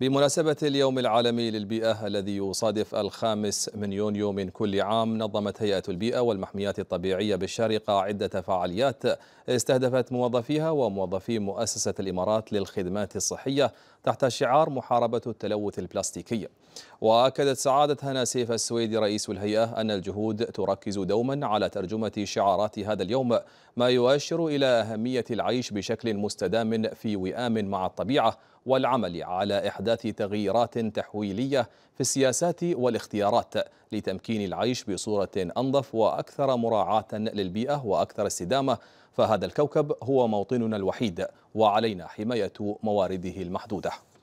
بمناسبة اليوم العالمي للبيئة الذي يصادف الخامس من يونيو من كل عام نظمت هيئة البيئة والمحميات الطبيعية بالشارقة عدة فعاليات استهدفت موظفيها وموظفي مؤسسة الإمارات للخدمات الصحية تحت شعار محاربة التلوث البلاستيكي وأكدت سعادة هنا سيف السويدي رئيس الهيئة أن الجهود تركز دوما على ترجمة شعارات هذا اليوم ما يؤشر إلى أهمية العيش بشكل مستدام في وئام مع الطبيعة والعمل على إحداث تغييرات تحويلية في السياسات والاختيارات لتمكين العيش بصورة أنظف وأكثر مراعاة للبيئة وأكثر استدامة فهذا الكوكب هو موطننا الوحيد وعلينا حماية موارده المحدودة